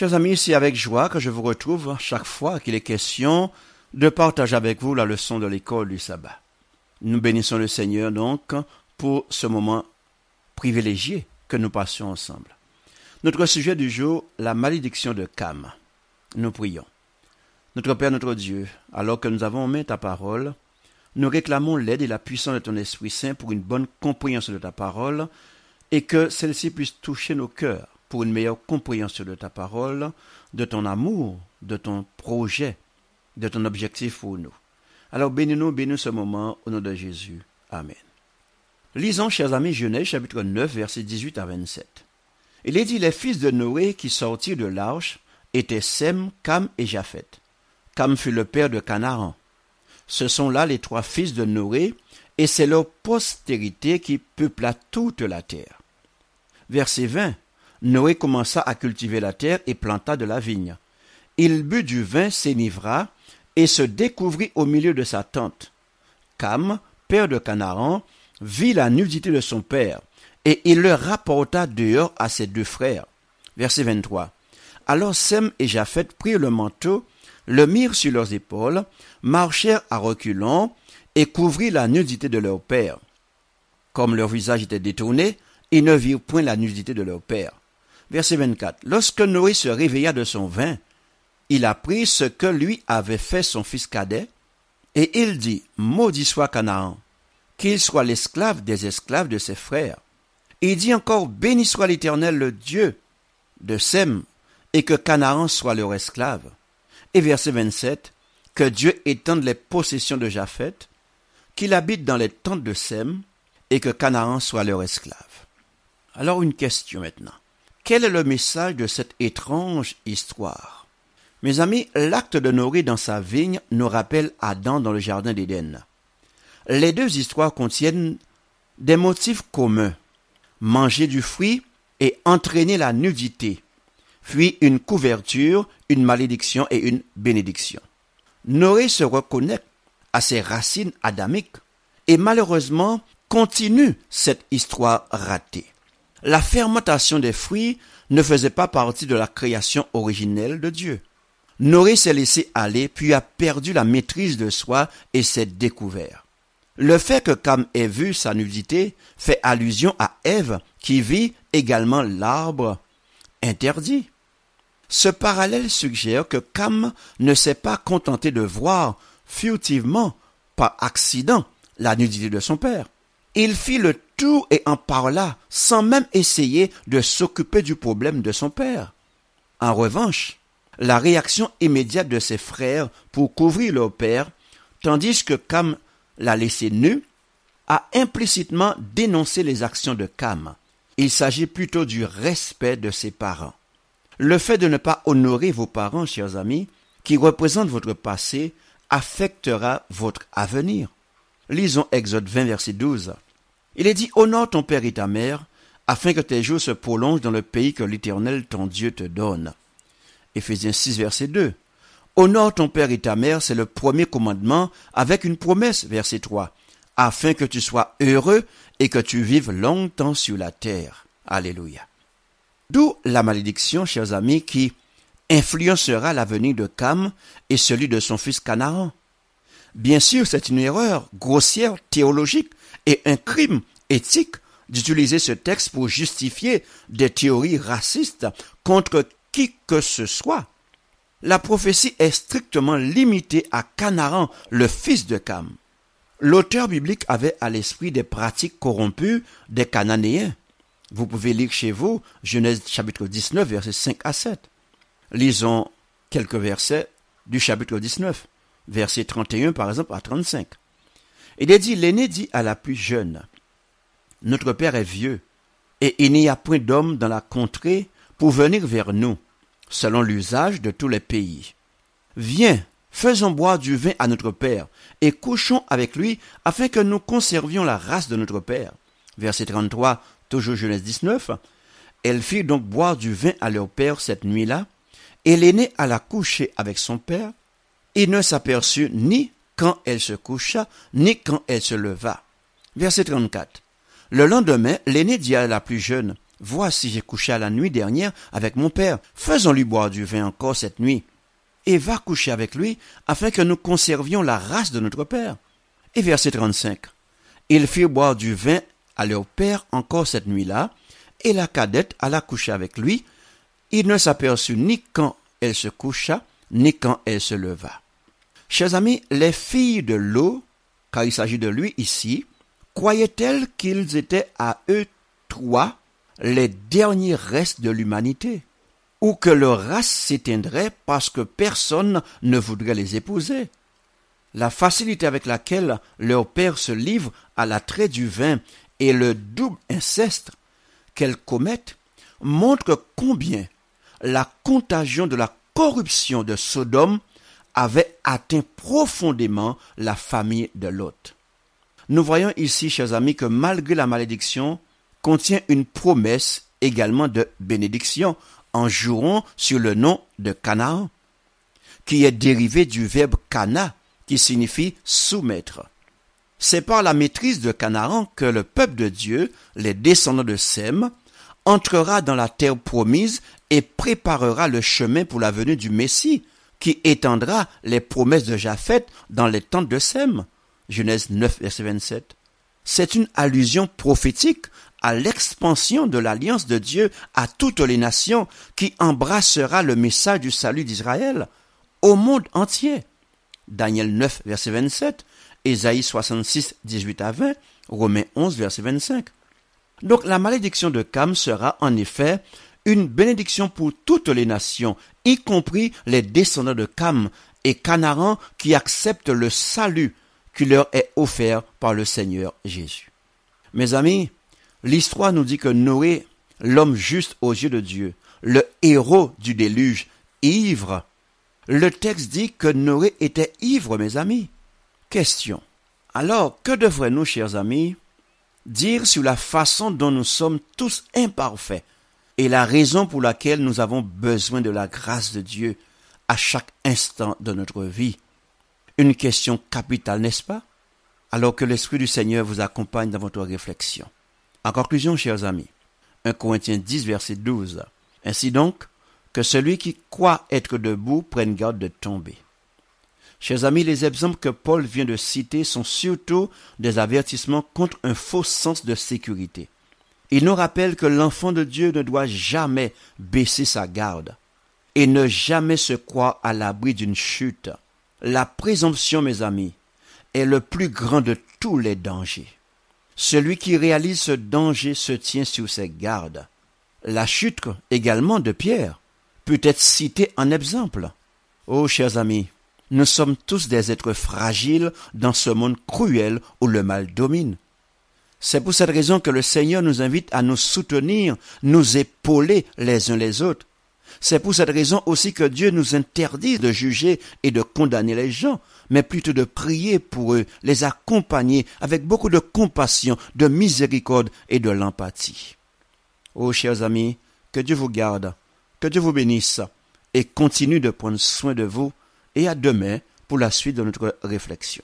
Chers amis, c'est avec joie que je vous retrouve chaque fois qu'il est question de partager avec vous la leçon de l'école du sabbat. Nous bénissons le Seigneur donc pour ce moment privilégié que nous passons ensemble. Notre sujet du jour, la malédiction de Cam. Nous prions. Notre Père, notre Dieu, alors que nous avons en main ta parole, nous réclamons l'aide et la puissance de ton Esprit Saint pour une bonne compréhension de ta parole et que celle-ci puisse toucher nos cœurs pour une meilleure compréhension de ta parole, de ton amour, de ton projet, de ton objectif pour nous. Alors bénis-nous, bénis ce moment au nom de Jésus. Amen. Lisons, chers amis, Genèse chapitre 9, versets 18 à 27. Il est dit, les fils de Noé qui sortirent de l'arche étaient Sem, Cam et Japhet. Cam fut le père de Canaan. Ce sont là les trois fils de Noé, et c'est leur postérité qui peupla toute la terre. Verset 20. Noé commença à cultiver la terre et planta de la vigne. Il but du vin, s'enivra, et se découvrit au milieu de sa tente. Cam, père de Canaan, vit la nudité de son père, et il le rapporta dehors à ses deux frères. Verset 23. Alors Sem et Japhet prirent le manteau, le mirent sur leurs épaules, marchèrent à reculons, et couvrirent la nudité de leur père. Comme leur visage était détourné, ils ne virent point la nudité de leur père. Verset 24. Lorsque Noé se réveilla de son vin, il apprit ce que lui avait fait son fils cadet, et il dit, Maudit soit Canaan, qu'il soit l'esclave des esclaves de ses frères. Il dit encore, Béni soit l'Éternel le Dieu de Sem, et que Canaan soit leur esclave. Et verset 27, que Dieu étende les possessions de Japheth, qu'il habite dans les tentes de Sem, et que Canaan soit leur esclave. Alors une question maintenant. Quel est le message de cette étrange histoire Mes amis, l'acte de Noé dans sa vigne nous rappelle Adam dans le jardin d'Éden. Les deux histoires contiennent des motifs communs. Manger du fruit et entraîner la nudité, puis une couverture, une malédiction et une bénédiction. Noé se reconnaît à ses racines adamiques et malheureusement continue cette histoire ratée la fermentation des fruits ne faisait pas partie de la création originelle de Dieu. Noé s'est laissé aller puis a perdu la maîtrise de soi et s'est découvert. Le fait que Cam ait vu sa nudité fait allusion à Ève qui vit également l'arbre interdit. Ce parallèle suggère que Cam ne s'est pas contenté de voir furtivement, par accident, la nudité de son père. Il fit le tout et en parla sans même essayer de s'occuper du problème de son père. En revanche, la réaction immédiate de ses frères pour couvrir leur père, tandis que Cam l'a laissé nu, a implicitement dénoncé les actions de Cam. Il s'agit plutôt du respect de ses parents. Le fait de ne pas honorer vos parents, chers amis, qui représentent votre passé, affectera votre avenir. Lisons Exode 20, verset 12. Il est dit, honore ton père et ta mère, afin que tes jours se prolongent dans le pays que l'Éternel ton Dieu te donne. Éphésiens 6, verset 2. Honore ton père et ta mère, c'est le premier commandement avec une promesse, verset 3, afin que tu sois heureux et que tu vives longtemps sur la terre. Alléluia. D'où la malédiction, chers amis, qui influencera l'avenir de Cam et celui de son fils Canaan. Bien sûr, c'est une erreur grossière théologique et un crime éthique d'utiliser ce texte pour justifier des théories racistes contre qui que ce soit. La prophétie est strictement limitée à Canaran, le fils de Cam. L'auteur biblique avait à l'esprit des pratiques corrompues des Cananéens. Vous pouvez lire chez vous Genèse chapitre 19 versets 5 à 7. Lisons quelques versets du chapitre 19, versets 31 par exemple à 35. Il est dit, l'aîné dit à la plus jeune, Notre Père est vieux, et il n'y a point d'homme dans la contrée pour venir vers nous, selon l'usage de tous les pays. Viens, faisons boire du vin à notre Père, et couchons avec lui, afin que nous conservions la race de notre Père. Verset 33, toujours Genèse 19. Elles firent donc boire du vin à leur Père cette nuit-là, et l'aîné alla coucher avec son Père. et ne s'aperçut ni quand elle se coucha, ni quand elle se leva. Verset 34. Le lendemain, l'aîné dit à la plus jeune, Voici, j'ai couché la nuit dernière avec mon père, faisons-lui boire du vin encore cette nuit, et va coucher avec lui, afin que nous conservions la race de notre père. Et verset 35. Ils firent boire du vin à leur père encore cette nuit-là, et la cadette alla coucher avec lui. Il ne s'aperçut ni quand elle se coucha, ni quand elle se leva. Chers amis, les filles de l'eau, car il s'agit de lui ici, croyaient-elles qu'ils étaient à eux trois les derniers restes de l'humanité, ou que leur race s'éteindrait parce que personne ne voudrait les épouser La facilité avec laquelle leur père se livre à l'attrait du vin et le double inceste qu'elles commettent montre combien la contagion de la corruption de Sodome avait atteint profondément la famille de Lot. Nous voyons ici, chers amis, que malgré la malédiction, contient une promesse également de bénédiction en jurant sur le nom de Canaan, qui est dérivé du verbe Cana, qui signifie soumettre. C'est par la maîtrise de Canaan que le peuple de Dieu, les descendants de Sem, entrera dans la terre promise et préparera le chemin pour la venue du Messie, qui étendra les promesses de Japheth dans les tentes de Sem. Genèse 9, verset 27. C'est une allusion prophétique à l'expansion de l'alliance de Dieu à toutes les nations qui embrassera le message du salut d'Israël au monde entier. Daniel 9, verset 27, Ésaïe 66, 18 à 20, Romains 11, verset 25. Donc la malédiction de Cam sera en effet une bénédiction pour toutes les nations, y compris les descendants de Cam et Canaran qui acceptent le salut qui leur est offert par le Seigneur Jésus. Mes amis, l'histoire nous dit que Noé, l'homme juste aux yeux de Dieu, le héros du déluge, ivre, le texte dit que Noé était ivre, mes amis. Question. Alors, que devraient nous, chers amis, dire sur la façon dont nous sommes tous imparfaits et la raison pour laquelle nous avons besoin de la grâce de Dieu à chaque instant de notre vie. Une question capitale, n'est-ce pas Alors que l'Esprit du Seigneur vous accompagne dans votre réflexion. En conclusion, chers amis, 1 Corinthiens 10, verset 12. Ainsi donc, que celui qui croit être debout prenne garde de tomber. Chers amis, les exemples que Paul vient de citer sont surtout des avertissements contre un faux sens de sécurité. Il nous rappelle que l'enfant de Dieu ne doit jamais baisser sa garde et ne jamais se croire à l'abri d'une chute. La présomption, mes amis, est le plus grand de tous les dangers. Celui qui réalise ce danger se tient sur ses gardes. La chute également de Pierre peut être citée en exemple. Oh, chers amis, nous sommes tous des êtres fragiles dans ce monde cruel où le mal domine. C'est pour cette raison que le Seigneur nous invite à nous soutenir, nous épauler les uns les autres. C'est pour cette raison aussi que Dieu nous interdit de juger et de condamner les gens, mais plutôt de prier pour eux, les accompagner avec beaucoup de compassion, de miséricorde et de l'empathie. Oh chers amis, que Dieu vous garde, que Dieu vous bénisse, et continue de prendre soin de vous, et à demain pour la suite de notre réflexion.